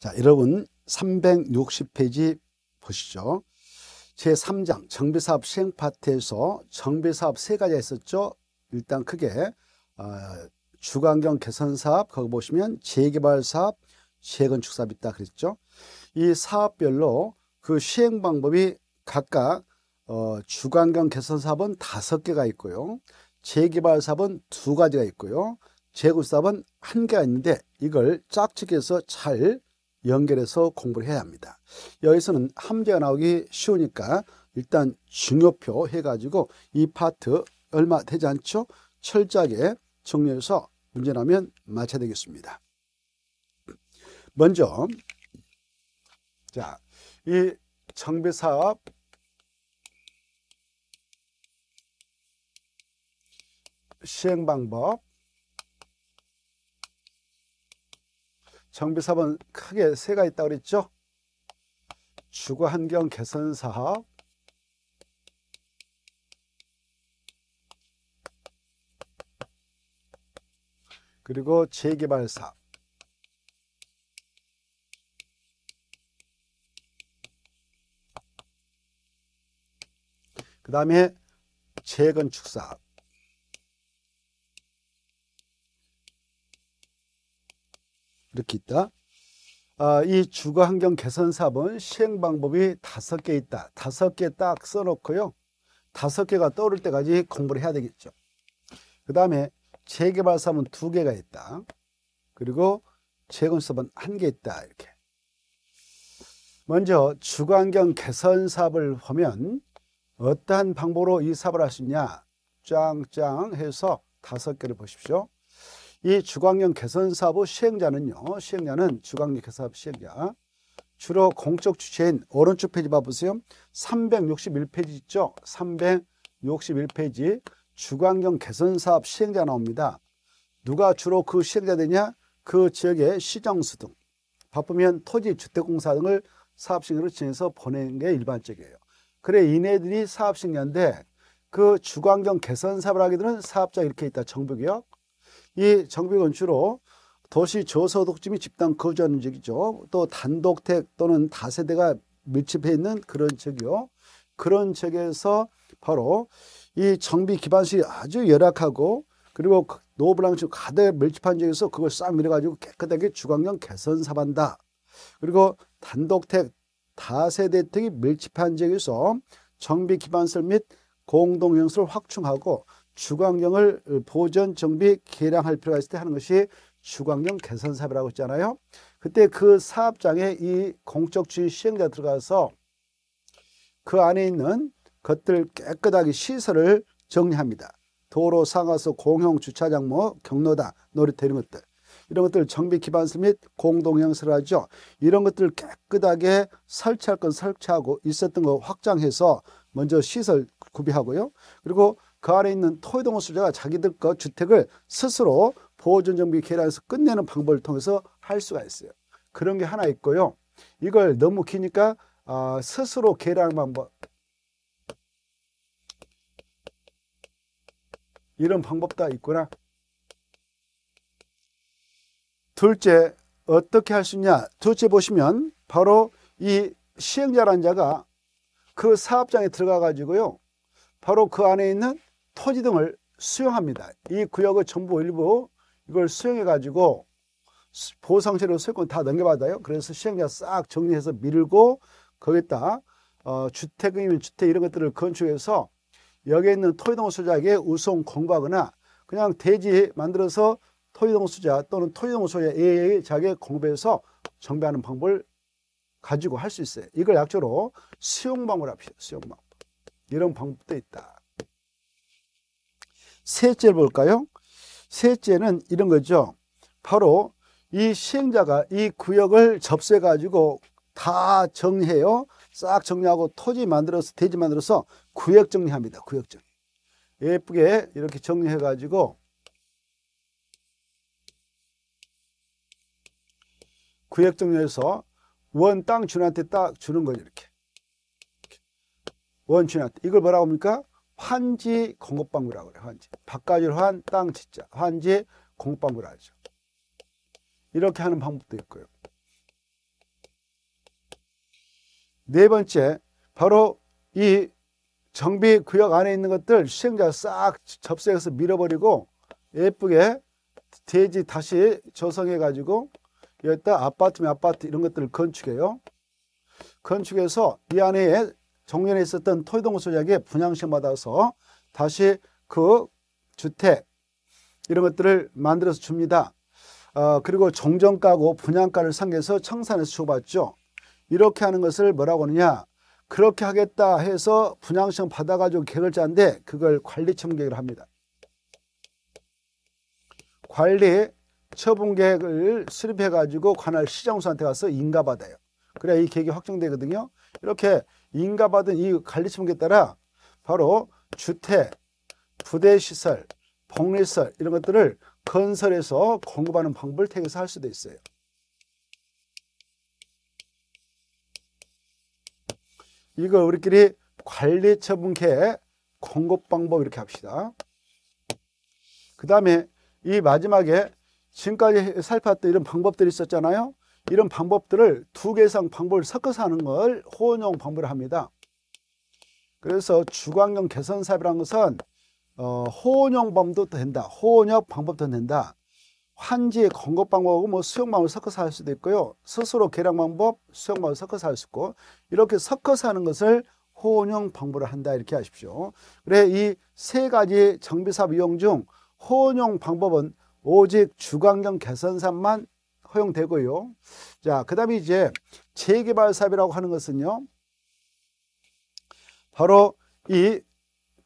자, 여러분 360페이지 보시죠. 제3장 정비사업 시행 파트에서 정비사업 세 가지가 있었죠. 일단 크게 어, 주간경 개선사업 거기 보시면 재개발사업, 재건축사업 있다 그랬죠. 이 사업별로 그 시행 방법이 각각 어, 주간경 개선사업은 다섯 개가 있고요. 재개발사업은 두 가지가 있고요. 재구사업은 한 개가 있는데 이걸 짝짓기해서잘 연결해서 공부를 해야 합니다. 여기서는 함수가 나오기 쉬우니까 일단 중요표 해가지고 이 파트 얼마 되지 않죠? 철저하게 정리해서 문제라면 맞춰야 되겠습니다. 먼저 자, 이 정비사업 시행방법 정비사업은 크게 세가 있다고 그랬죠? 주거환경 개선 사업, 그리고 재개발 사업, 그 다음에 재건축 사업, 이렇게 있다. 아, 이 주거 환경 개선 사업은 시행 방법이 다섯 개 있다. 다섯 개 딱 써놓고요. 다섯 개가 떠오를 때까지 공부를 해야 되겠죠. 그 다음에 재개발 사업은 두 개가 있다. 그리고 재건수업은 한 개 있다. 이렇게. 먼저 주거 환경 개선 사업을 보면 어떠한 방법으로 이 사업을 할 수 있냐. 짱짱 해서 다섯 개를 보십시오. 이주광역 개선 사업의 시행자는요. 시행자는 주광역 개선 사업 시행자. 주로 공적 주체인 오른쪽 페이지 봐보세요. 361페이지 있죠? 361페이지 주광역 개선 사업 시행자 나옵니다. 누가 주로 그 시행자 되냐? 그 지역의 시정수 등 바쁘면 토지 주택공사 등을 사업시행으로 진행해서 보내는 게 일반적이에요. 그래 이네들이 사업시행자인데 그 주광경 개선 사업을 하게 되는 사업자 이렇게 있다. 정부기업 이 정비 건축으로 도시 저소득층이 집단 거주하는 지역이죠. 또 단독택 또는 다세대가 밀집해 있는 그런 지역이요. 그런 지역에서 바로 이 정비 기반식이 아주 열악하고 그리고 그 노블랑층 가대 밀집한 지역에서 그걸 싹 밀어가지고 깨끗하게 주광경 개선 사반다. 그리고 단독택 다세대등이 밀집한 지역에서 정비 기반설 및 공동 형설 확충하고 주광경을 보존, 정비, 개량할 필요가 있을 때 하는 것이 주광경 개선 사업이라고 했잖아요. 그때 그 사업장에 이 공적주의 시행자 들어가서 그 안에 있는 것들 깨끗하게 시설을 정리합니다. 도로, 상하수, 공용, 주차장, 뭐 경로당, 놀이터 이런 것들. 이런 것들 정비 기반서 및 공동형설을 하죠. 이런 것들을 깨끗하게 설치할 건 설치하고 있었던 거 확장해서 먼저 시설 구비하고요. 그리고 그 안에 있는 토의동호수자가 자기들 거 주택을 스스로 보호전정비 계량에서 끝내는 방법을 통해서 할 수가 있어요. 그런 게 하나 있고요. 이걸 너무 키니까 어, 아, 스스로 계란 방법 이런 방법도 있구나. 둘째 어떻게 할 수 있냐. 둘째 보시면 바로 이 시행자란 자가 그 사업장에 들어가 가지고요. 바로 그 안에 있는 토지 등을 수용합니다. 이 구역의 전부 일부 이걸 수용해 가지고 보상세로 세권 다 넘겨받아요. 그래서 시행자 싹 정리해서 밀고 거기다 어, 주택이면 주택 이런 것들을 건축해서 여기에 있는 토지동 소자에게 우송 공부하거나 그냥 대지 만들어서 토지동 소자 또는 토지동 소자에 자기 공부해서 정비하는 방법을 가지고 할 수 있어요. 이걸 약적으로 수용방법을 합시다. 수용방법. 이런 방법도 있다. 셋째 볼까요? 셋째는 이런 거죠. 바로 이 시행자가 이 구역을 접수해 가지고 다 정리해요. 싹 정리하고 토지 만들어서 대지 만들어서 구역 정리합니다. 구역 정리. 예쁘게 이렇게 정리해 가지고 구역 정리해서 원 땅 주인한테 딱 주는 거죠. 이렇게. 원 주인한테. 이걸 뭐라고 합니까? 환지 공급방구라고 그래요. 환지. 바깥을 환, 땅 짓자. 환지 공업방구라 하죠. 이렇게 하는 방법도 있고요. 네 번째, 바로 이 정비 구역 안에 있는 것들 시행자싹 접수해서 밀어버리고 예쁘게 대지 다시 조성해가지고 여기다 아파트면 아파트 이런 것들을 건축해요. 건축해서 이 안에 정년에 있었던 토의동소작의 분양시 받아서 다시 그 주택 이런 것들을 만들어서 줍니다. 어, 그리고 종전가고 분양가를 상해서 계 청산해서 주고받죠. 이렇게 하는 것을 뭐라고 하느냐. 그렇게 하겠다 해서 분양시험 받아가지고 계획을 짜는데 그걸 관리처분 계획을 합니다. 관리 처분 계획을 수립해가지고 관할 시정수한테 가서 인가받아요. 그래야 이 계획이 확정되거든요. 이렇게 인가받은 이 관리처분에 따라 바로 주택, 부대시설, 복리설 시 이런 것들을 건설해서 공급하는 방법을 택해서 할 수도 있어요. 이거 우리끼리 관리처분계 공급 방법 이렇게 합시다. 그 다음에 이 마지막에 지금까지 살펴봤던 이런 방법들이 있었잖아요. 이런 방법들을 두개 이상 방법을 섞어서 하는 걸 호응용 방법을 합니다. 그래서 주광용 개선사업이라는 것은 어, 호응용 방법도 된다. 호응역 방법도 된다. 환지의 건급 방법하고 뭐 수용 방법을 섞어서 할 수도 있고요. 스스로 계량 방법, 수용 방법을 섞어서 할 수 있고 이렇게 섞어서 하는 것을 호응용 방법을 한다 이렇게 하십시오. 그래 이 세 가지 정비사업 이용 중 호응용 방법은 오직 주광경 개선사만 허용되고요. 자, 그 다음에 이제 재개발 사업이라고 하는 것은요. 바로 이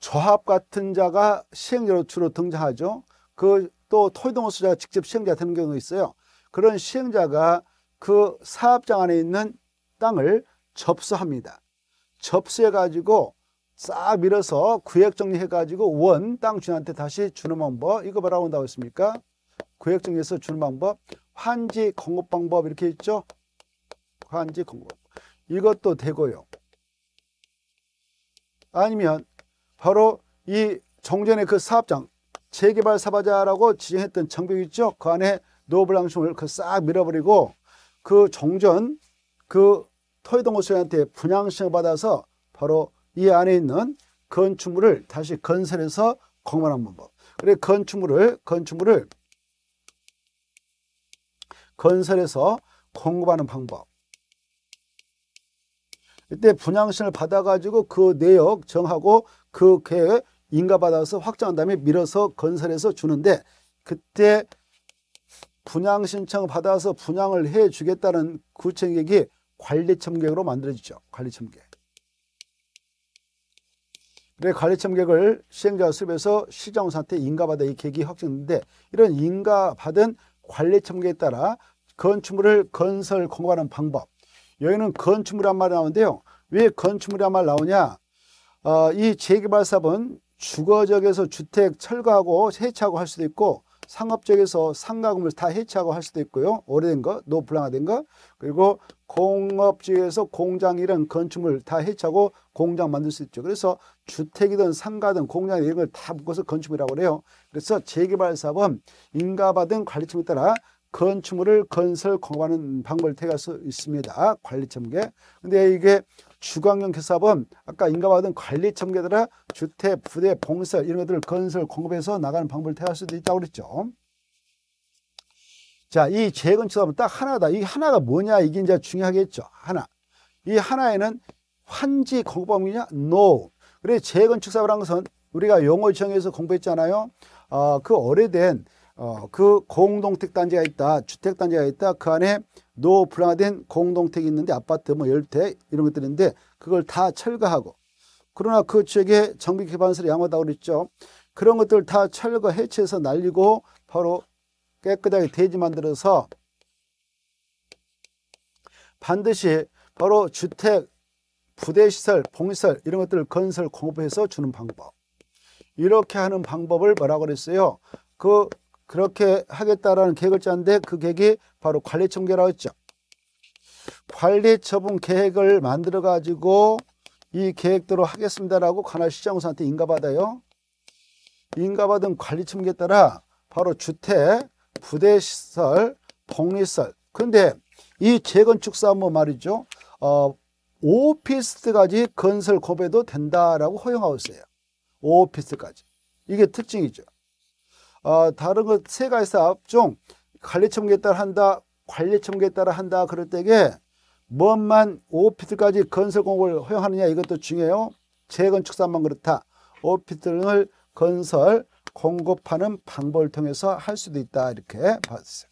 조합 같은 자가 시행자로 주로 등장하죠. 그 또 토지동호수자가 직접 시행자 되는 경우가 있어요. 그런 시행자가 그 사업장 안에 있는 땅을 접수합니다. 접수해가지고 싹 밀어서 구획정리해가지고 원땅 주인한테 다시 주는 방법 이거 뭐라고 한다고 했습니까? 구획정리해서 주는 방법 환지 공급 방법 이렇게 있죠. 환지 공급. 이것도 되고요. 아니면 바로 이 종전의 그 사업장 재개발 사바자라고 지정했던 정벽 있죠. 그 안에 노블랑 s 을그싹 밀어버리고 그 종전 그 토이동 호수한테 분양신을 받아서 바로 이 안에 있는 건축물을 다시 건설해서 공만한 방법. 그래 건축물을 건축물을 건설에서 공급하는 방법. 이때 분양신을 받아가지고 그 내역 정하고 그 계획 인가받아서 확정한 다음에 밀어서 건설해서 주는데 그때 분양 신청 받아서 분양을 해 주겠다는 구청객이 관리첨객으로 만들어지죠. 관리첨객. 그래 관리첨객을 시행자 수업에서 시정사한테 인가받아 이 계획이 확정됐는데 이런 인가받은 관리첨객에 따라 건축물을 건설 공고하는 방법 여기는 건축물이란 말이 나오는데요 왜 건축물이란 말 나오냐 어, 이 재개발 사업은 주거 지역에서 주택 철거하고 해체하고 할 수도 있고 상업 지역에서 상가 금을다 해체하고 할 수도 있고요 오래된 거 노플랑화된 거 그리고 공업 지역에서 공장 이런 건축물 다 해체하고 공장 만들 수 있죠 그래서 주택이든 상가든 공장 이런 걸 다 묶어서 건축물이라고 그래요 그래서 재개발 사업은 인가받은 관리층에 따라 건축물을 건설 공급하는 방법을 택할 수 있습니다. 관리 첨계. 근데 이게 주광용 개사업 아까 인가받은 관리 첨계들아 주택, 부대, 봉사 이런 것들을 건설 공급해서 나가는 방법을 택할 수도 있다고 그랬죠. 자, 이 재건축사업은 딱 하나다. 이 하나가 뭐냐 이게 이제 중요하겠죠. 하나. 이 하나에는 환지 공급 범위냐? No. 그래 재건축사업이라는 것은 우리가 용어 정에서 공부했잖아요. 어, 그 오래된 어, 그 공동택 단지가 있다, 주택 단지가 있다, 그 안에 노분양된 공동택이 있는데 아파트 뭐 열대 이런 것들인데 그걸 다 철거하고 그러나 그 지역에 정비 개발설이 양호하다고 그랬죠. 그런 것들 다 철거 해체해서 날리고 바로 깨끗하게 대지 만들어서 반드시 바로 주택, 부대시설, 봉시설 이런 것들을 건설 공업해서 주는 방법 이렇게 하는 방법을 뭐라고 그랬어요? 그 그렇게 하겠다라는 계획을 짰는데 그 계획이 바로 관리청계라고 했죠. 관리처분 계획을 만들어 가지고 이 계획대로 하겠습니다라고 관할 시장사한테 인가받아요. 인가받은 관리청계에 따라 바로 주택, 부대시설, 복리설 그런데 이 재건축 사업은 말이죠. 어, 오피스까지 건설 고배도 된다라고 허용하고 있어요. 오피스까지. 이게 특징이죠. 어, 다른 것세 가지 사업중 관리청계에 따라 한다 관리청계에 따라 한다 그럴 때게 뭔만 오피스까지 건설 공급을 허용하느냐 이것도 중요해요 재건축사만 그렇다 오피스 등을 건설 공급하는 방법을 통해서 할 수도 있다 이렇게 봤어요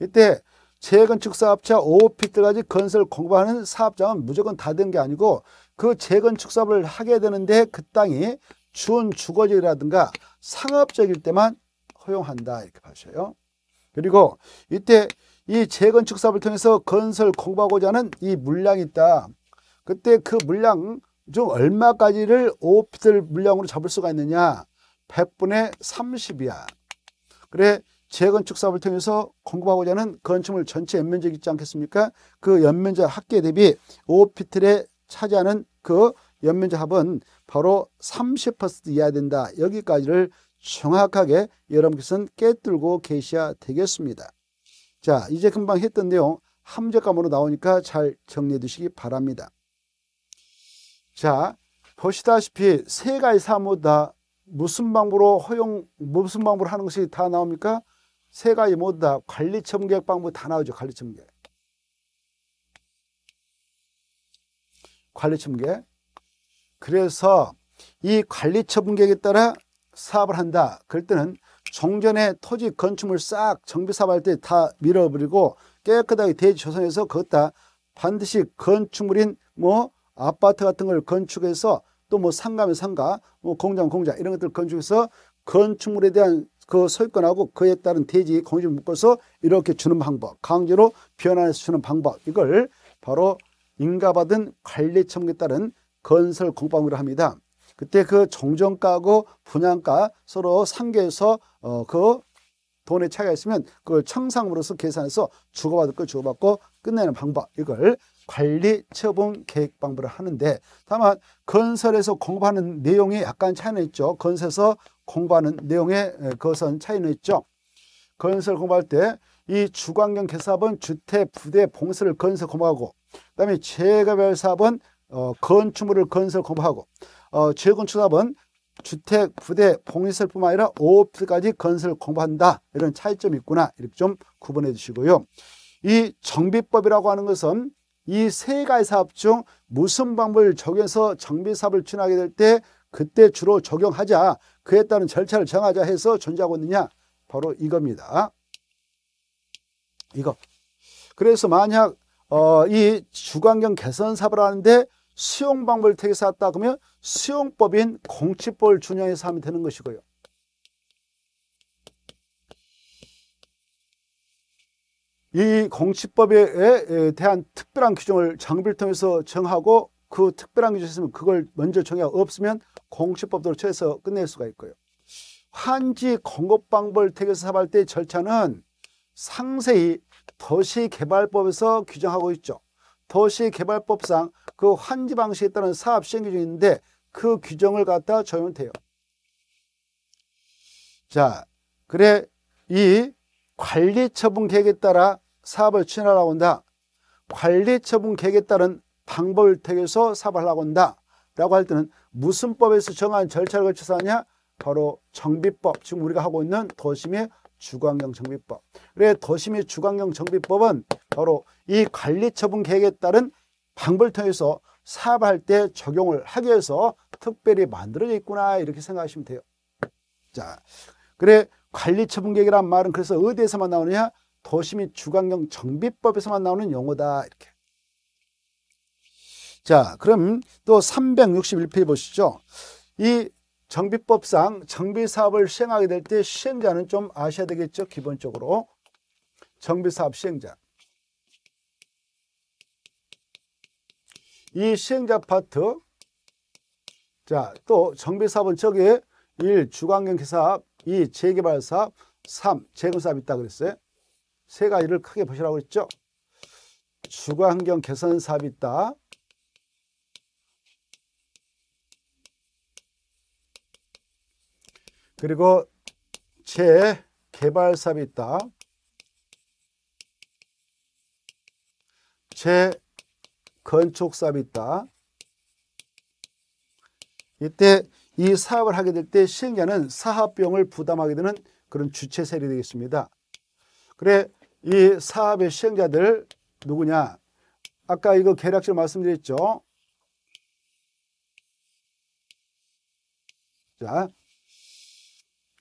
이때 재건축 사업자 오피스까지 건설 공급하는 사업장은 무조건 다 된 게 아니고 그 재건축 사업을 하게 되는데 그 땅이 준 주거지라든가 상업적일 때만 허용한다 이렇게 봐주셔요. 그리고 이때 이 재건축 사업을 통해서 건설 공부하고자 하는 이 물량이 있다. 그때 그 물량 중 얼마까지를 오피들 물량으로 잡을 수가 있느냐. 100분의 30이야. 그래 재건축 사업을 통해서 공급하고자 하는 건축물 전체 연면적 있지 않겠습니까? 그 연면적 합계 대비 5피틀에 차지하는 그 연면적 합은 바로 30%이하 된다. 여기까지를 정확하게 여러분께서는 깨뜨고 계셔야 되겠습니다. 자, 이제 금방 했던 내용 함재감으로 나오니까 잘 정리해 두시기 바랍니다. 자, 보시다시피 세 가지 사무 다 무슨 방법으로 허용, 무슨 방법으로 하는 것이 다 나옵니까? 세 가지 모두 다 관리 첨객 방법 다 나오죠. 관리 첨객. 관리 첨객. 그래서 이 관리처 분계에 획 따라 사업을 한다. 그럴 때는 종전에 토지 건축물 싹 정비사업할 때 다 밀어버리고 깨끗하게 대지조성해서 그것다 반드시 건축물인 뭐 아파트 같은 걸 건축해서 또 뭐 상가면 상가, 뭐 공장 공장 이런 것들 건축해서 건축물에 대한 그 소유권하고 그에 따른 대지 공식 묶어서 이렇게 주는 방법, 강제로 변환해서 주는 방법 이걸 바로 인가받은 관리청에 따른 건설 공방으로 합니다. 그때 그종전가하고 분양가 서로 상계해서 어, 그 돈의 차이가 있으면 그걸 청상으로서 계산해서 주고받을 걸 주고받고 끝내는 방법 이걸 관리 처분 계획 방법을 하는데 다만 건설에서 공부하는 내용이 약간 차이는 있죠. 건설에서 공부하는 내용에 그것은 차이는 있죠. 건설 공부할 때 이 주관경 개사업은 주택, 부대, 봉쇄를 건설 공부하고 그다음에 재개발 사업은 어, 건축물을 건설 공부하고 어, 재건축사업은 주택, 부대, 봉시설뿐만 아니라 오업까지 건설 공부한다. 이런 차이점이 있구나. 이렇게 좀 구분해 주시고요. 이 정비법이라고 하는 것은 이 세 가지 사업 중 무슨 방법을 적용해서 정비사업을 추진하게 될 때 그때 주로 적용하자. 그에 따른 절차를 정하자 해서 존재하고 있느냐. 바로 이겁니다. 이거. 그래서 만약 어, 이 주관경 개선 사업을 하는데 수용 방법을 택해 서 쌌다 그러면 수용법인 공치법을 준용해서 하면 되는 것이고요. 이 공치법에 대한 특별한 규정을 장비를 통해서 정하고 그 특별한 규정이 있으면 그걸 먼저 정해야 없으면 공치법대로 처해서 끝낼 수가 있고요. 환지 공급 방법을 택해서 사업할 때 절차는 상세히 도시개발법에서 규정하고 있죠. 도시개발법상 그 환지 방식에 따른 사업 시행 규정이 데그 규정을 갖다 적용 돼요. 자, 그래 이 관리처분 계획에 따라 사업을 추진하려고 한다. 관리처분 계획에 따른 방법을 택해서 사업을 하려고 한다. 라고 할 때는 무슨 법에서 정한 절차를 거쳐서 하냐? 바로 정비법, 지금 우리가 하고 있는 도심의 주관경 정비법. 그래 도심의 주관경 정비법은 바로 이 관리처분 계획에 따른 방법을 통해서 사업할 때 적용을 하기 위해서 특별히 만들어져 있구나 이렇게 생각하시면 돼요. 자, 그래 관리처분 계획이란 말은 그래서 어디에서만 나오느냐? 도심이 주관경 정비법에서만 나오는 용어다 이렇게. 자, 그럼 또 361페이지 보시죠. 이 정비법상 정비사업을 시행하게 될 때 시행자는 좀 아셔야 되겠죠. 기본적으로 정비사업 시행자 이 시행자 파트 자또 정비사업은 저기 1. 주관경 기사업 2. 재개발사업 3. 재건사업 이 있다 그랬어요. 세 가지를 크게 보시라고 했죠. 주거 환경 개선 사업이 있다. 그리고 재개발사업이 있다. 재건축사업이 있다. 이때 이 사업을 하게 될 때시행자는 사업비용을 부담하게 되는 그런 주체셀이 되겠습니다. 그래 이 사업의 시행자들 누구냐? 아까 이거 계략실 말씀드렸죠? 자,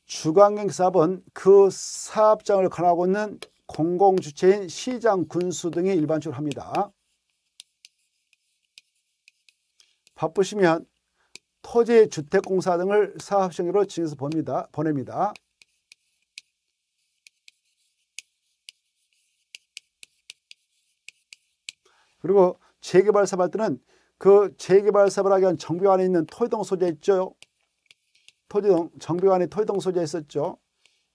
주관경 사업은 그 사업장을 관하고 있는 공공주체인 시장, 군수 등이 일반적으로 합니다. 바쁘시면 토지, 주택공사 등을 사업시행으로 진행해서 봅니다, 보냅니다. 그리고 재개발 사업할 때는 그 재개발 사업을 하기 위한 정비관에 있는 토이동 소재 있죠. 토지등 정비관이 토지동 소재 했었죠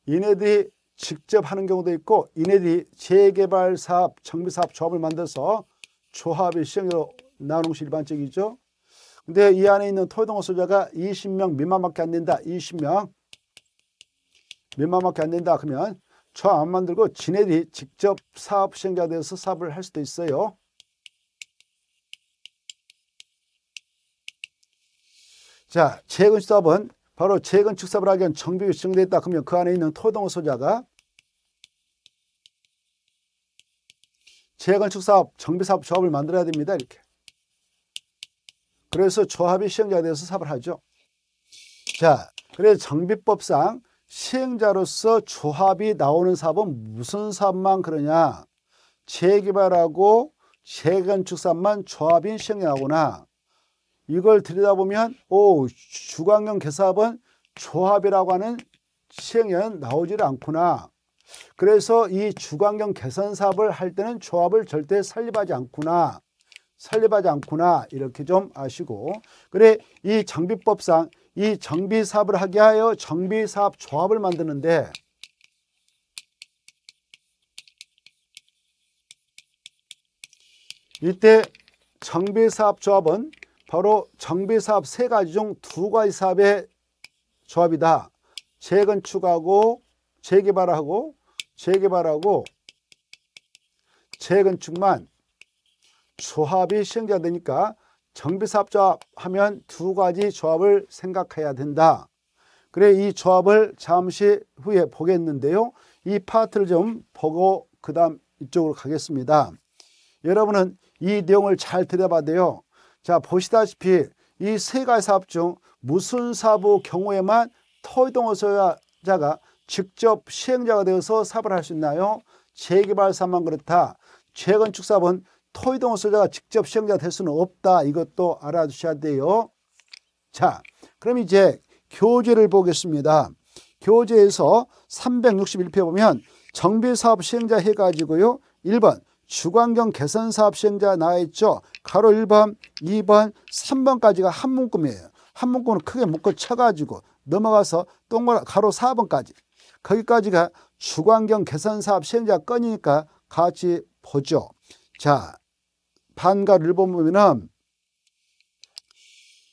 이네들이 직접 하는 경우도 있고 이네들이 재개발 사업, 정비 사업 조합을 만들어서 조합의 시행으로 나오는 것이 일반적이죠. 근데 이 안에 있는 토지등 소재가 20명 미만밖에 안 된다. 20명 미만밖에 안 된다. 그러면 조안 만들고 지네들이 직접 사업 시행자 돼서 사업을 할 수도 있어요. 자, 재건축사업은 바로 재건축 사업을 하기 위한 정비율 지정되어 있다. 그러면 그 안에 있는 토동 소자가 재건축 사업, 정비 사업 조합을 만들어야 됩니다. 이렇게. 그래서 조합이 시행자가 돼서 사업을 하죠. 자, 그래서 정비법상 시행자로서 조합이 나오는 사업은 무슨 사업만 그러냐. 재개발하고 재건축 사업만 조합인 시행자하나 이걸 들여다보면 오 주광경 개사업은 조합이라고 하는 시행령 나오질 않구나. 그래서 이 주광경 개선 사업을 할 때는 조합을 절대 설립하지 않구나. 설립하지 않구나 이렇게 좀 아시고 그래 이정비법상이 정비사업을 하게 하여 정비사업 조합을 만드는데 이때 정비사업 조합은 바로 정비사업 세 가지 중 두 가지 사업의 조합이다. 재건축하고 재개발하고 재개발하고 재건축만 조합이 시행되니까 정비사업 조합 하면 두 가지 조합을 생각해야 된다. 그래 이 조합을 잠시 후에 보겠는데요. 이 파트를 좀 보고 그 다음 이쪽으로 가겠습니다. 여러분은 이 내용을 잘 들여봐도요. 자, 보시다시피 이 세 가지 사업 중 무슨 사부 경우에만 토이동호소자가 직접 시행자가 되어서 사업을 할 수 있나요? 재개발 사업만 그렇다. 재건축 사업은 토이동호소자가 직접 시행자가 될 수는 없다. 이것도 알아두셔야 돼요. 자, 그럼 이제 교재를 보겠습니다. 교재에서 3 6 1표 보면 정비사업 시행자 해가지고요. 1번 주관경 개선 사업 시행자 나와 있죠. 가로 1번, 2번, 3번까지가 한 문구이에요. 한 문구는 크게 묶어 쳐가지고 넘어가서 동그라 가로 4번까지 거기까지가 주관경 개선 사업 시행자 건이니까 같이 보죠. 자, 반가를 보면은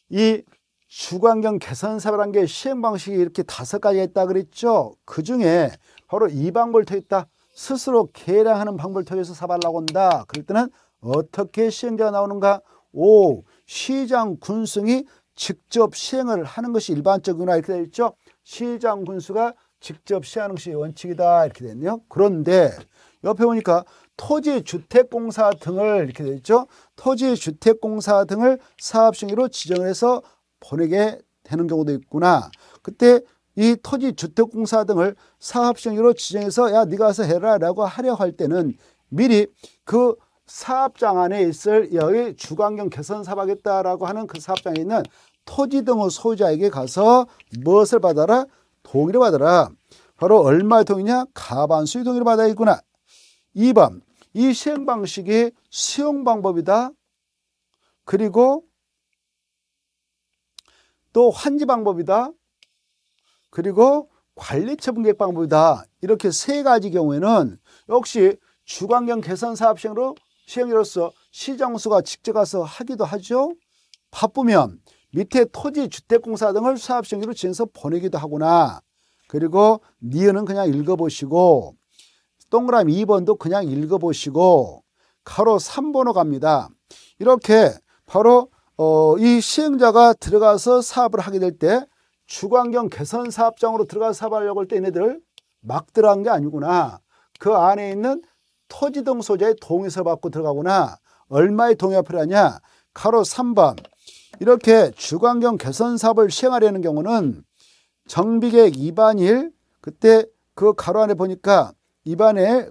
이 주관경 개선사업이라는 게 시행 방식이 이렇게 다섯 가지가 있다 그랬죠. 그 중에 바로 이방볼터 있다. 스스로 계량하는 방법을 통해서 사발라고 한다. 그럴 때는 어떻게 시행자가 나오는가? 오 시장 군승이 직접 시행을 하는 것이 일반적이구나 이렇게 되어 있죠. 시장 군수가 직접 시행하는 것이 원칙이다 이렇게 됐네요. 그런데 옆에 보니까 토지주택공사 등을 이렇게 되어 있죠. 토지주택공사 등을 사업시행으로 지정을 해서 보내게 되는 경우도 있구나. 그때 이 토지 주택공사 등을 사업시행으로 지정해서 야 네가 와서 해라라고 하려 할 때는 미리 그 사업장 안에 있을 여의 주관경 개선 사업하겠다라고 하는 그 사업장에 있는 토지 등의 소유자에게 가서 무엇을 받아라? 동의를 받아라. 바로 얼마 의 동의냐? 가반수의 동의를 받아 야 있구나. 2번 이 시행 방식이 수용 방법이다. 그리고 또 환지 방법이다. 그리고 관리처 분객 방법이다. 이렇게 세 가지 경우에는 역시 주관경 개선 사업 시행으로 시행으로서 시정수가 직접 가서 하기도 하죠. 바쁘면 밑에 토지, 주택공사 등을 사업 시행으로 지어서 보내기도 하구나. 그리고 니은은 그냥 읽어보시고 동그라미 2번도 그냥 읽어보시고 가로 3번으로 갑니다. 이렇게 바로 어, 이 시행자가 들어가서 사업을 하게 될때 주관경 개선 사업장으로 들어가서 사업하려고 할 때얘네들막 들어간 게 아니구나. 그 안에 있는 토지 등 소재의 동의서 받고 들어가거나 얼마의 동의가 필요하냐. 가로 3번. 이렇게 주관경 개선 사업을 시행하려는 경우는 정비계획 2반일 그때 그 가로 안에 보니까 2반에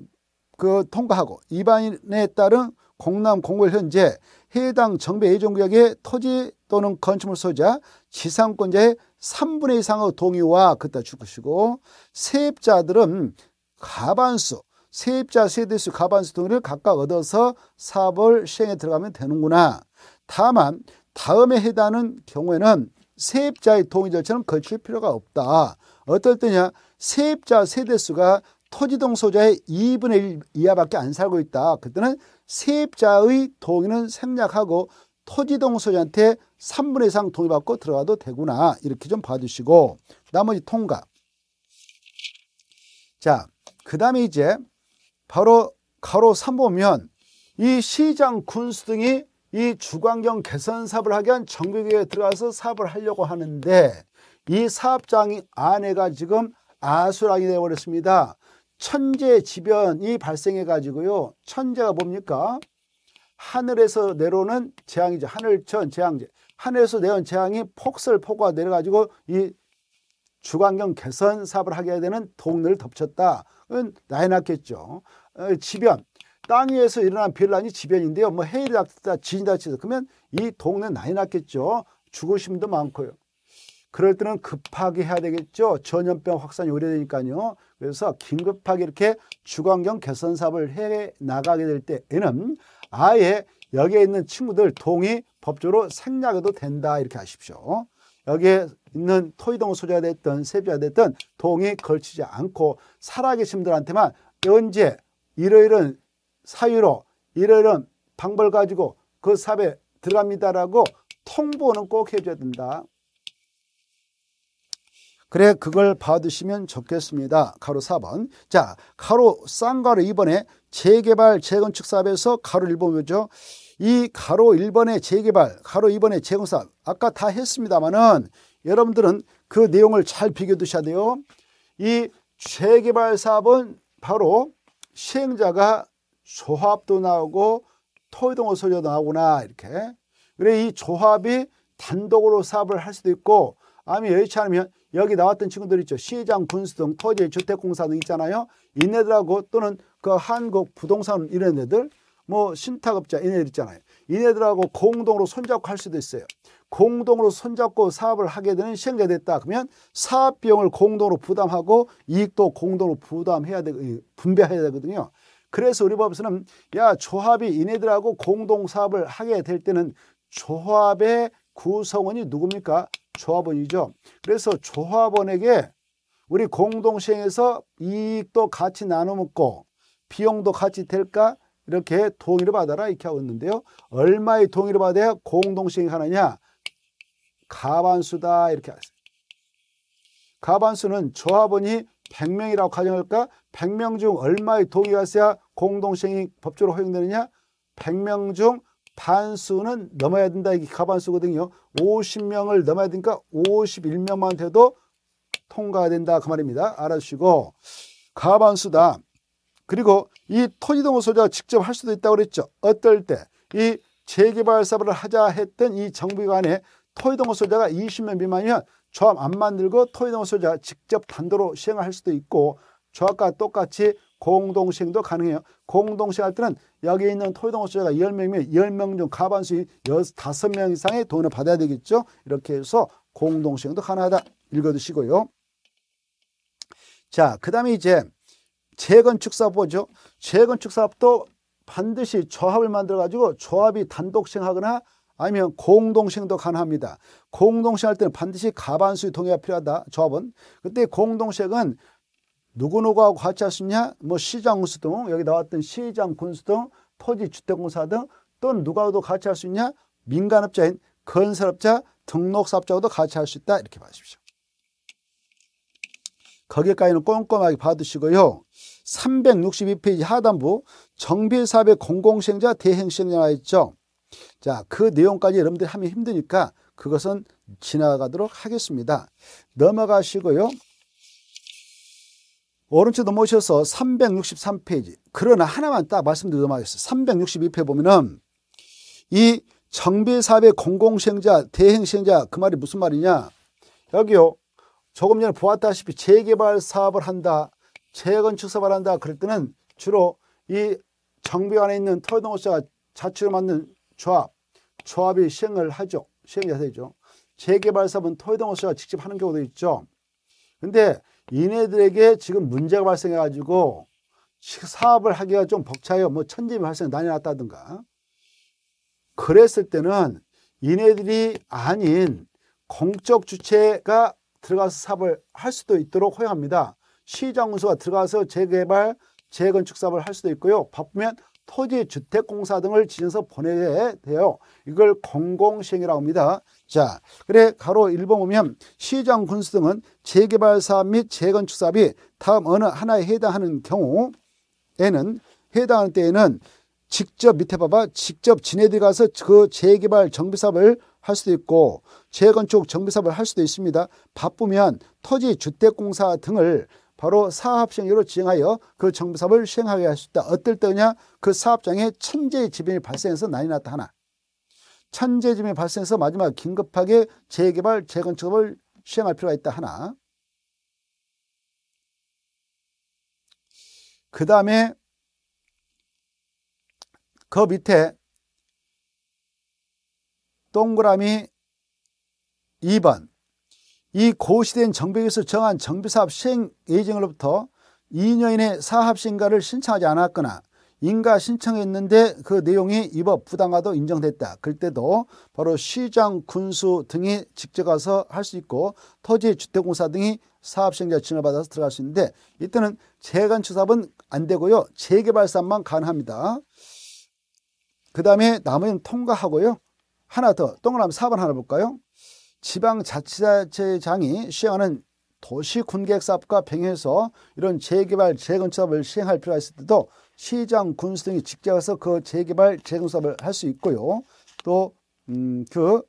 그 통과하고 2반에 따른 공남 공고일 현재 해당 정비 예정구역의 토지 또는 건축물 소재자 지상권자의 3분의 이상의 동의와 그따 주시고 세입자들은 가반수 세입자 세대수 가반수 동의를 각각 얻어서 사업을 시행에 들어가면 되는구나. 다만 다음에 해당하는 경우에는 세입자의 동의 절차는 거칠 필요가 없다. 어떨 때냐 세입자 세대수가 토지동 소자의 2분의 1 이하밖에 안 살고 있다. 그때는 세입자의 동의는 생략하고 토지동 소자한테 3분의 이상 동의받고 들어가도 되구나 이렇게 좀 봐주시고 나머지 통과 자그 다음에 이제 바로 가로 3 보면 이 시장 군수 등이 이 주관경 개선 사업을 하기 위한 정비계획에 들어가서 사업을 하려고 하는데 이 사업장이 아내가 지금 아수라기 되어버렸습니다. 천재 지변이 발생해 가지고요. 천재가 뭡니까? 하늘에서 내려오는 재앙이죠. 하늘천 재앙제. 하늘에서 내온 재앙이 폭설포가 내려가지고 이 주관경 개선 사업을 하게 되는 동네를 덮쳤다. 은 나해났겠죠. 어, 지변. 땅 위에서 일어난 빌란이 지변인데요. 뭐 해일이 닥쳤다, 진이 닥쳤다. 그러면 이 동네 나해났겠죠. 죽으심도 많고요. 그럴 때는 급하게 해야 되겠죠. 전염병 확산이 우려되니까요. 그래서 긴급하게 이렇게 주관경 개선 사업을 해 나가게 될 때에는 아예 여기에 있는 친구들 동이 법조로 생략해도 된다 이렇게 하십시오 여기에 있는 토이동 소재가 됐든 세비가 됐든 동이 걸치지 않고 살아계신 분들한테만 언제 일요일은 사유로 일요일은 방벌 가지고 그사업에 들어갑니다라고 통보는 꼭 해줘야 된다. 그래 그걸 받으시면 좋겠습니다. 가로 4번. 자 가로 쌍가로 이번에 재개발 재건축 사업에서 가로 1번이죠. 이 가로 1번의 재개발, 가로 2번의 재공사 아까 다 했습니다마는 여러분들은 그 내용을 잘 비교해 두셔야 돼요. 이 재개발 사업은 바로 시행자가 조합도 나오고 토의동호소도 나오구나 이렇게 그래 이 조합이 단독으로 사업을 할 수도 있고 아니 여의치 않으면 여기 나왔던 친구들 있죠 시장 군수 등 토지 주택공사 등 있잖아요 이네들하고 또는 그 한국 부동산 이런 애들 뭐 신탁업자 얘네들 있잖아요. 얘네들하고 공동으로 손잡고 할 수도 있어요. 공동으로 손잡고 사업을 하게 되는 시행자 됐다. 그러면 사업 비용을 공동으로 부담하고 이익도 공동으로 부담해야 되, 분배해야 되거든요. 그래서 우리 법에서는 야 조합이 얘네들하고 공동 사업을 하게 될 때는 조합의 구성원이 누굽니까? 조합원이죠. 그래서 조합원에게 우리 공동시행에서 이익도 같이 나눠 먹고 비용도 같이 될까? 이렇게 동의를 받아라 이렇게 하고 있는데요. 얼마의 동의를 받아야 공동시행이 느냐 가반수다 이렇게 하세요. 가반수는 조합원이 100명이라고 가정할까? 100명 중 얼마의 동의가 있어야 공동시행이 법적으로 허용되느냐? 100명 중 반수는 넘어야 된다. 이게 가반수거든요. 50명을 넘어야 되니까 51명만 돼도 통과된다. 그 말입니다. 알아주시고 가반수다. 그리고 이 토지등록 소자가 직접 할 수도 있다고 그랬죠. 어떨 때 이 재개발 사업을 하자 했던 이 정부기관에 토지등록 소자가 20명 미만이면 조합 안 만들고 토지등록 소자가 직접 단도로 시행할 수도 있고 조합과 똑같이 공동시행도 가능해요. 공동시행할 때는 여기 있는 토지등록 소자가 10명이면 10명 중 가반수 인 5명 이상의 돈을 받아야 되겠죠. 이렇게 해서 공동시행도 가능하다. 읽어두시고요. 자, 그 다음에 이제 재건축 사업보죠. 재건축 사업도 반드시 조합을 만들어 가지고 조합이 단독 시행하거나 아니면 공동 시행도 가능합니다. 공동 시행할 때는 반드시 가반수의 동의가 필요하다. 조합은 그때 공동 시행은 누구누구하고 같이 할 수 있냐? 뭐 시장 군수 등 여기 나왔던 시장 군수 등 토지 주택공사 등 또는 누가도 같이 할 수 있냐? 민간업자인 건설업자 등록사업자도 같이 할 수 있다 이렇게 봐주십시오. 거기까지는 꼼꼼하게 봐두시고요. 362페이지 하단부 정비사업의 공공시행자 대행시행자가있죠 자, 그 내용까지 여러분들이 하면 힘드니까 그것은 지나가도록 하겠습니다. 넘어가시고요. 오른쪽 넘어오셔서 363페이지. 그러나 하나만 딱 말씀드리도록 하겠습니다. 362페이지 보면은 이 정비사업의 공공시행자, 대행시행자 그 말이 무슨 말이냐. 여기요. 조금 전에 보았다시피 재개발 사업을 한다. 재건축사 을한다 그럴 때는 주로 이 정비 안에 있는 토요동업자가 자취를 만든 조합, 조합이 시행을 하죠. 시행 자세죠. 재개발사업은 토요동업자가 직접 하는 경우도 있죠. 근데 이네들에게 지금 문제가 발생해가지고 사업을 하기가 좀 벅차요. 뭐 천재미 발생 난이 났다든가. 그랬을 때는 이네들이 아닌 공적 주체가 들어가서 사업을 할 수도 있도록 허용합니다. 시장운수가 들어가서 재개발, 재건축 사업을 할 수도 있고요. 바쁘면 토지 주택공사 등을 지어서 보내야 돼요. 이걸 공공시행이라고 합니다. 자, 그래 가로 1번 보면 시장 군수 등은 재개발 사업 및 재건축 사업이 다음 어느 하나에 해당하는 경우에는 해당하는 때에는 직접 밑에 봐봐 직접 진해들 가서 그 재개발 정비 사업을 할 수도 있고 재건축 정비 사업을 할 수도 있습니다. 바쁘면 토지 주택공사 등을 바로 사업시행으로 지행하여 그 정부사업을 시행하게 할 수 있다. 어떨 때냐? 그 사업장에 천재의 지변이 발생해서 난이 났다 하나. 천재 지변이 발생해서 마지막 긴급하게 재개발, 재건축을 시행할 필요가 있다 하나. 그 다음에 그 밑에 동그라미 2번 이 고시된 정백에서 정한 정비사업 시행 예정으로부터 2년 이내 사업 신가를 신청하지 않았거나 인가 신청했는데 그 내용이 입법 부당하도 인정됐다. 그 때도 바로 시장, 군수 등이 직접 가서 할 수 있고 토지, 주택공사 등이 사업신가증지을 받아서 들어갈 수 있는데 이때는 재건축 사업은 안 되고요. 재개발 사업만 가능합니다. 그 다음에 나머지는 통과하고요. 하나 더 동그라미 4번 하나 볼까요? 지방자치단체장이 시행하는 도시군계획사업과 병행해서 이런 재개발, 재건축업을 시행할 필요가 있을 때도 시장, 군수 등이 직접 가서 그 재개발, 재건축업을 할 수 있고요. 또, 음, 그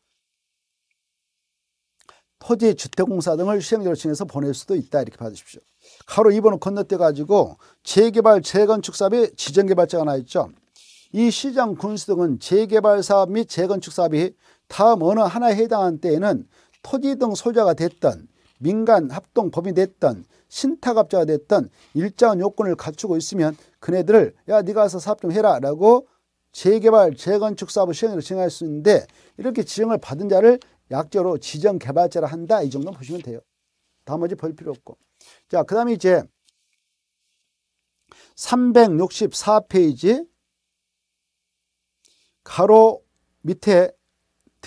토지 주택공사 등을 시행절충해서 보낼 수도 있다 이렇게 봐주십시오. 가로 2번을 건너뛰어 가지고 재개발 재건축 사업이 지정개발자가 나있죠. 이 시장 군수 등은 재개발 사업 및 재건축 사업이 다음 어느 하나에 해당한 때에는 토지 등 소유자가 됐던 민간 합동법이 됐던 신탁업자가 됐던 일정한 요건을 갖추고 있으면 그네들을 야 네가 와서 사업 좀 해라 라고 재개발 재건축 사업을 시행으로 진행할 수 있는데 이렇게 지정을 받은 자를 약자로 지정 개발자라 한다 이 정도 보시면 돼요 나머지 볼 필요 없고 자그 다음에 이제 364페이지 가로 밑에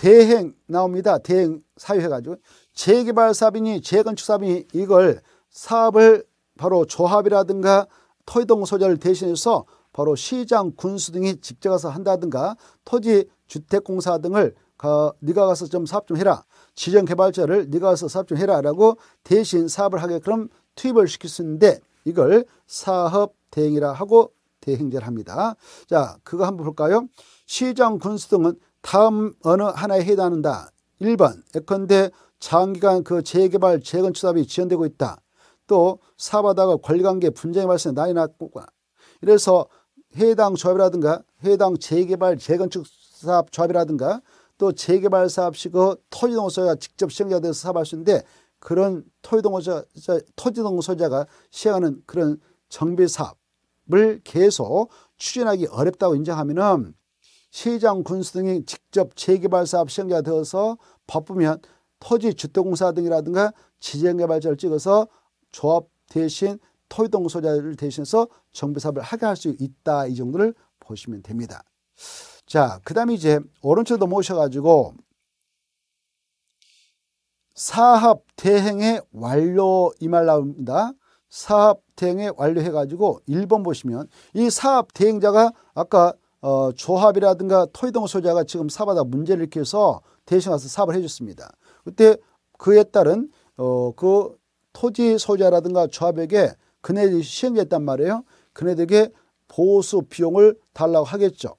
대행 나옵니다. 대행 사유 해가지고 재개발 사업이니 재건축 사업이니 이걸 사업을 바로 조합이라든가 토이동 소재를 대신해서 바로 시장, 군수 등이 직접 가서 한다든가 토지, 주택공사 등을 가, 네가 가서 좀 사업 좀 해라. 지정개발자를 네가 가서 사업 좀 해라 라고 대신 사업을 하게끔 투입을 시킬 수 있는데 이걸 사업 대행이라 하고 대행제를 합니다. 자, 그거 한번 볼까요? 시장, 군수 등은 다음 어느 하나에 해당한다. 1번 예컨대 장기간 그 재개발 재건축 사업이 지연되고 있다. 또 사바다가 관리관계 분쟁이 발생 난이 났구나. 이래서 해당 조합이라든가 해당 재개발 재건축 사업 조합이라든가 또 재개발 사업 시 그 토지동소가 직접 시행자가 돼서 사업할 수 있는데 그런 토지동소자 토지동소자가 시행하는 그런 정비 사업을 계속 추진하기 어렵다고 인정하면은 시장 군수 등이 직접 재개발 사업 시행자 되어서 바쁘면 토지 주택공사 등이라든가 지정개발자를 찍어서 조합 대신 토이동 소자를 대신해서 정비 사업을 하게 할 수 있다 이 정도를 보시면 됩니다. 자, 그다음에 이제 오른쪽도 모셔가지고 사업 대행의 완료 이 말 나옵니다. 사업 대행의 완료해가지고 1번 보시면 이 사업 대행자가 아까 어, 조합이라든가 토이동 소자가 지금 사바다 문제를 일으켜서 대신 와서 사업을 해줬습니다. 그때 그에 따른 어, 그 토지 소유자라든가 조합에게 그네들이 시행됐단 말이에요. 그네들에게 보수 비용을 달라고 하겠죠.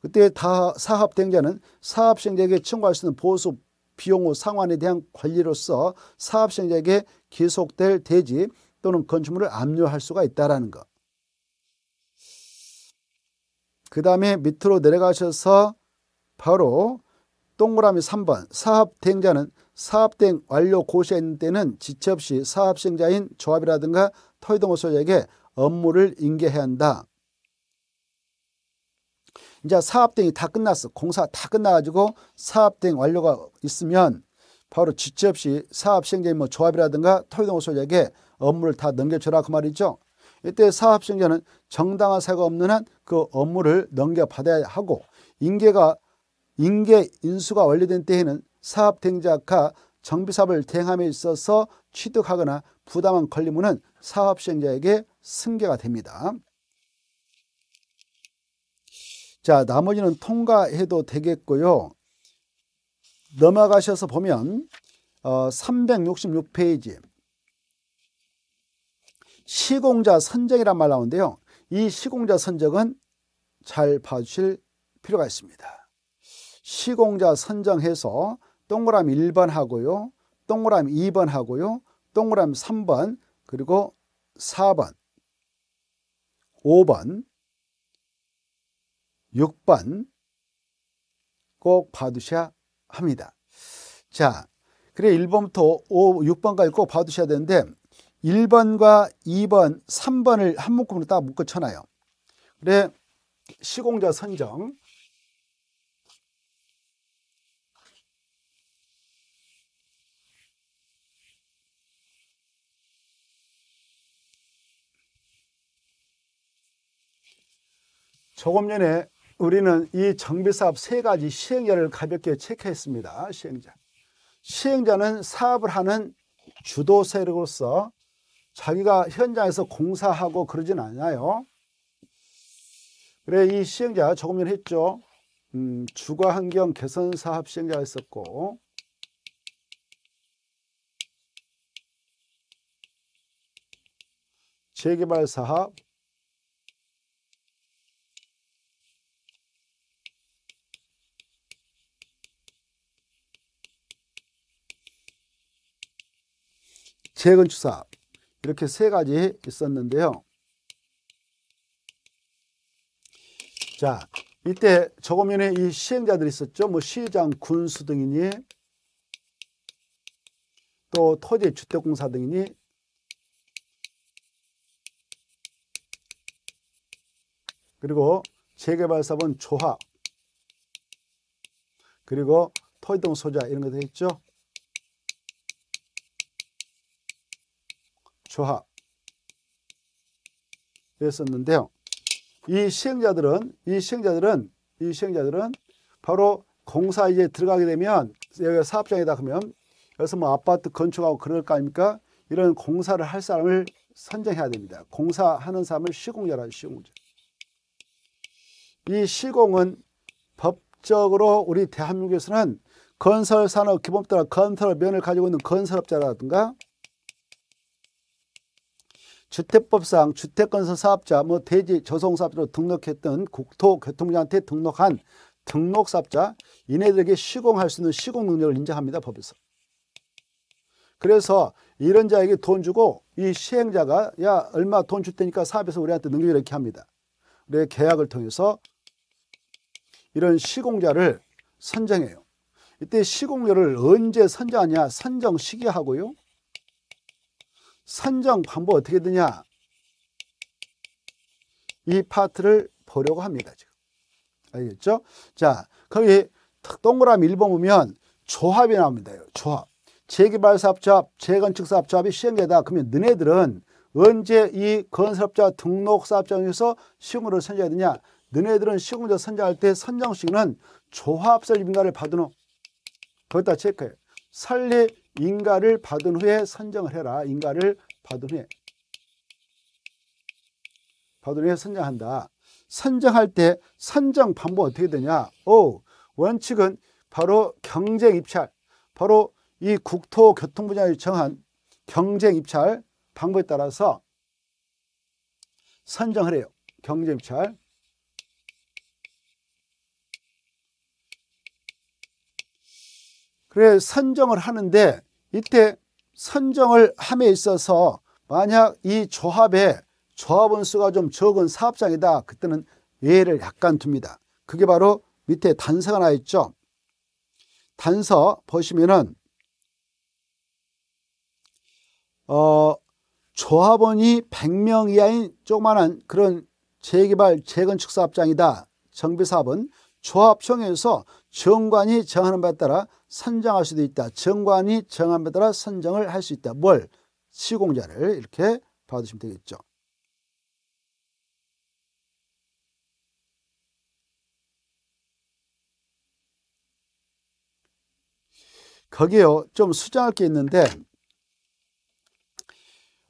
그때 다 사업 대행자는 사업 시행자에게 청구할 수 있는 보수 비용 상환에 대한 관리로서 사업 시행자에게 계속될 대지 또는 건축물을 압류할 수가 있다라는 것. 그 다음에 밑으로 내려가셔서 바로 동그라미 3번 사업대행자는 사업대행 완료 고시인 때는 지체 없이 사업시행자인 조합이라든가 토이동 소속에게 업무를 인계해야 한다. 이제 사업대행이 다 끝났어. 공사 다 끝나가지고 사업대행 완료가 있으면 바로 지체 없이 사업시행자인 뭐 조합이라든가 터이동 소속에게 업무를 다 넘겨줘라 그 말이죠. 이때 사업승자는 정당한 사유가 없는 한 그 업무를 넘겨받아야 하고 인계가 인계 인수가 완료된 때에는 사업대행자가 정비사업을 대행함에 있어서 취득하거나 부담한 권리무는 사업시행자에게 승계가 됩니다. 자 나머지는 통과해도 되겠고요. 넘어가셔서 보면 어, 366페이지 시공자 선정이란 말 나오는데요. 이 시공자 선정은 잘 봐주실 필요가 있습니다. 시공자 선정해서 동그라미 1번 하고요. 동그라미 2번 하고요. 동그라미 3번 그리고 4번 5번 6번 꼭 봐두셔야 합니다. 자, 그래 1번부터 5, 6번까지 꼭 봐두셔야 되는데 1번과 2번, 3번을 한 묶음으로 딱 묶어 쳐놔요. 그래 시공자 선정 조금 전에 우리는 이 정비사업 세 가지 시행자를 가볍게 체크했습니다. 시행자. 시행자는 사업을 하는 주도 세력으로서 자기가 현장에서 공사하고 그러진 않아요. 그래 이 시행자 조금 전에 했죠. 음, 주거 환경 개선 사업 시행자 했었고 재개발 사업 재건축 사업 이렇게 세 가지 있었는데요. 자, 이때 저고면에 이 시행자들이 있었죠. 뭐 시장, 군수 등이니 또 토지 주택공사 등이니 그리고 재개발사업은 조합 그리고 토지등 소자 이런 것들 했죠. 조합이었었는데요. 이 시행자들은 이 시행자들은 이 시행자들은 바로 공사 이제 들어가게 되면 여기 사업장에다 그러면 여기서 뭐 아파트 건축하고 그럴 거 아닙니까? 이런 공사를 할 사람을 선정해야 됩니다. 공사하는 사람을 시공자라 시공자. 이 시공은 법적으로 우리 대한민국에서는 건설산업 기법 따라 건설 면을 가지고 있는 건설업자라든가 주택법상 주택건설 사업자 뭐 대지 조성사업자로 등록했던 국토교통부한테 등록한 등록사업자 이네들에게 시공할 수 있는 시공 능력을 인정합니다 법에서 그래서 이런 자에게 돈 주고 이 시행자가 야 얼마 돈 줄 테니까 사업에서 우리한테 능력 이렇게 합니다 우리의 계약을 통해서 이런 시공자를 선정해요 이때 시공료를 언제 선정하냐 선정 시기하고요 선정 방법 어떻게 되냐 이 파트를 보려고 합니다 지금 알겠죠? 자 그럼 동그라미 1번 보면 조합이 나옵니다 조합 재개발사업조합, 재건축사업조합이 시행되다 그러면 너네들은 언제 이 건설업자 등록사업자 에서 시공을 선정해야 되냐 너네들은 시공자 선정할 때 선정 시기조합설인가를 받은 후 거기다 체크해 설립 인가를 받은 후에 선정을 해라. 인가를 받은 후에 받은 후에 선정한다. 선정할 때 선정 방법 어떻게 되냐? 오 원칙은 바로 경쟁 입찰, 바로 이 국토교통부장이 정한 경쟁 입찰 방법에 따라서 선정을 해요. 경쟁 입찰. 그래 선정을 하는데 이때 선정을 함에 있어서 만약 이 조합에 조합원 수가 좀 적은 사업장이다 그때는 예외를 약간 둡니다. 그게 바로 밑에 단서가 나 있죠. 단서 보시면은 어, 조합원이 100명 이하인 조그만한 그런 재개발 재건축 사업장이다. 정비사업은 조합청에서 정관이 정하는 바에 따라 선정할 수도 있다. 정관이 정함에 따라 선정을 할 수 있다. 뭘? 시공자를 이렇게 받으시면 되겠죠. 거기에요. 좀 수정할 게 있는데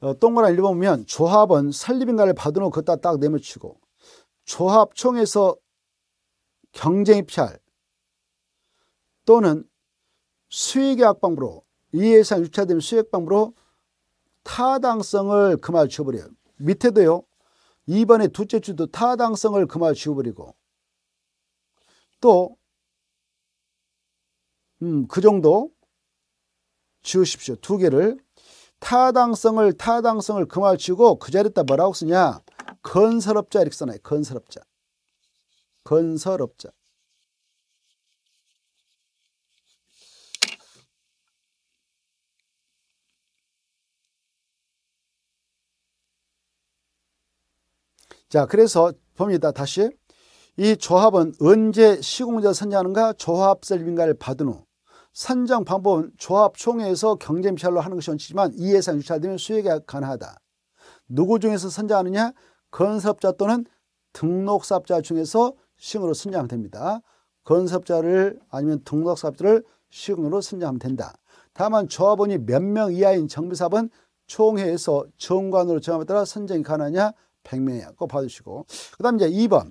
어, 동그란 1번 보면 조합은 설립인가를 받아놓고 그따딱 내밀치고 조합총에서 경쟁이 피할 또는 수익의학 방법으로 이 예산 유찰되면 수익 방법으로 타당성을 그만 지워버려요. 밑에도요. 2번의 두째 주도 타당성을 금화 지워버리고 또 음, 그 정도 지우십시오. 두 개를 타당성을 타당성을 금화 지우고 그 자리에다 뭐라고 쓰냐? 건설업자 이렇게 써놔요. 건설업자. 건설업자. 자, 그래서 봅니다. 다시. 이 조합은 언제 시공자 선정하는가 조합 설빙가를 받은 후 선정 방법은 조합총회에서 경쟁피할로 하는 것이 원칙이지만 이 예산 이 유찰되면 수익이 가능하다. 누구 중에서 선정하느냐? 건설업자 또는 등록사업자 중에서 시공으로 선정하면 됩니다. 건설업자를 아니면 등록사업자를 시공으로 선정하면 된다. 다만 조합원이 몇 명 이하인 정비사업은 총회에서 정관으로 정함에 따라 선정이 가능하냐 100명이야. 고 봐주시고. 그 다음 이제 2번.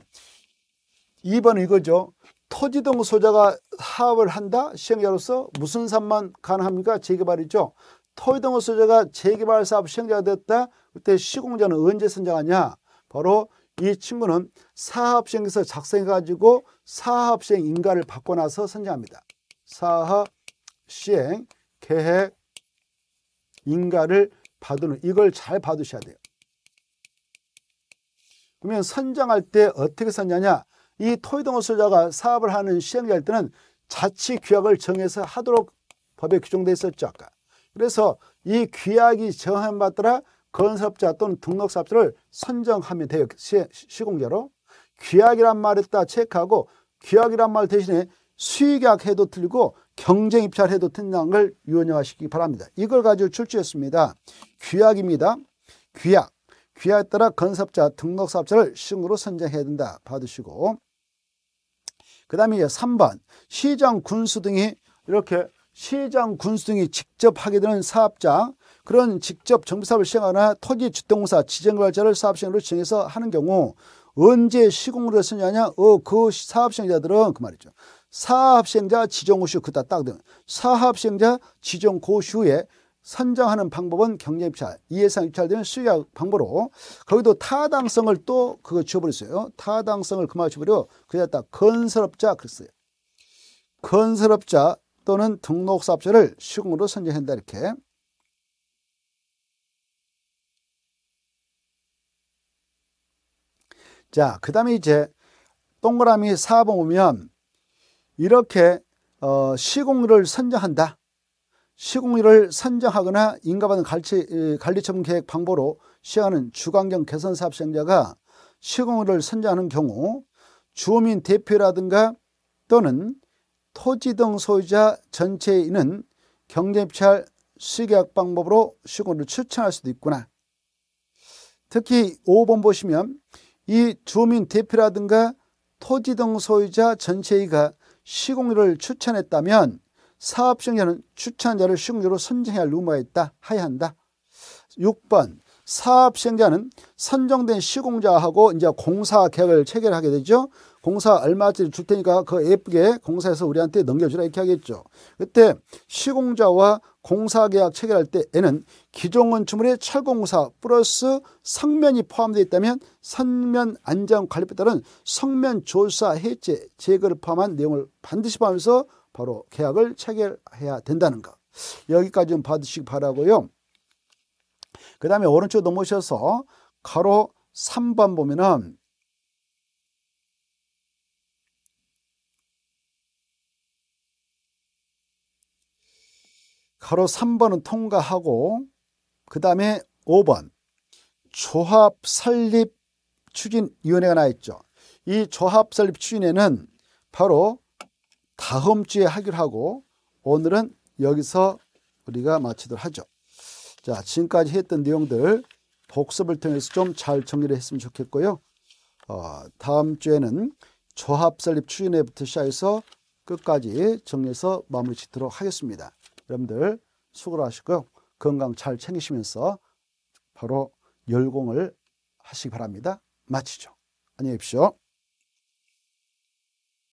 2번은 이거죠. 토지등 소자가 사업을 한다? 시행자로서 무슨 산만 가능합니까? 재개발이죠. 토지등 소자가 재개발 사업 시행자가 됐다? 그때 시공자는 언제 선정하냐? 바로 이 친구는 사업시행에서 작성해가지고 사업시행 인가를 받고 나서 선정합니다. 사업시행 계획 인가를 받는 이걸 잘 받으셔야 돼요. 그러면 선정할 때 어떻게 썼냐냐 이 토이동호수자가 사업을 하는 시행자일 때는 자치 규약을 정해서 하도록 법에 규정돼 있었죠 아까 그래서 이 규약이 정한 바 따라 건설업자 또는 등록사업자를 선정하면 돼요 시, 시공자로 규약이란 말에다 체크하고 규약이란 말 대신에 수의계약 해도 틀리고 경쟁 입찰 해도 틀린다는 걸 유언화시키기 바랍니다. 이걸 가지고 출제했습니다. 규약입니다. 규약. 귀하에 따라 건설자 등록사업자를 시흥으로 선정해야 된다 받으시고 그 다음에 이제 3번 시장 군수 등이 이렇게 시장 군수 등이 직접 하게 되는 사업자 그런 직접 정비사업을 시행하거나 토지주택공사 지정개발자를 사업시행으로 지정해서 하는 경우 언제 시공을 했었냐냐 어, 그 사업시행자들은 그 말이죠 사업시행자 지정고시 그다 딱 되면 사업시행자 지정고시에 선정하는 방법은 경쟁 입찰, 이해상 입찰되는 수요 방법으로 거기도 타당성을 또 그거 지워버렸어요. 타당성을 그만 지워버려 그냥다 건설업자 그랬어요. 건설업자 또는 등록사업자를 시공으로 선정한다 이렇게 자, 그 다음에 이제 동그라미 4번 보면 이렇게 어, 시공을 선정한다. 시공일을 선정하거나 인가받은 관리, 관리처분 계획 방법으로 시행하는 주관경 개선 사업 시행자가 시공일을 선정하는 경우 주민 대표라든가 또는 토지 등 소유자 전체에 있는 경쟁입찰 시계약 방법으로 시공을 추천할 수도 있구나. 특히 5번 보시면 이 주민 대표라든가 토지 등 소유자 전체가 시공일을 추천했다면 사업 시행자는 추천자를 시공자로 선정해야 할 의무가 있다 하야 한다. 6번 사업 시행자는 선정된 시공자하고 이제 공사 계획을 체결하게 되죠. 공사 얼마짜리 줄 테니까 그 예쁘게 공사해서 우리한테 넘겨주라 이렇게 하겠죠. 그때 시공자와 공사 계약 체결할 때에는 기존 건축물의 철공사 플러스 성면이 포함되어 있다면 성면 안전 관리에 법 따른 성면 조사 해제 제거를 포함한 내용을 반드시 포함해서 바로 계약을 체결해야 된다는 것. 여기까지 좀 받으시기 바라고요. 그 다음에 오른쪽 넘어오셔서 가로 3번 보면은 가로 3번은 통과하고 그 다음에 5번 조합 설립 추진위원회가 나있죠. 이 조합 설립 추진에는 바로 다음 주에 하기로 하고 오늘은 여기서 우리가 마치도록 하죠. 자, 지금까지 했던 내용들 복습을 통해서 좀 잘 정리를 했으면 좋겠고요. 어, 다음 주에는 조합설립 추진회부터 시작해서 끝까지 정리해서 마무리 짓도록 하겠습니다. 여러분들 수고를 하시고요. 건강 잘 챙기시면서 바로 열공을 하시기 바랍니다. 마치죠. 안녕히 계십시오.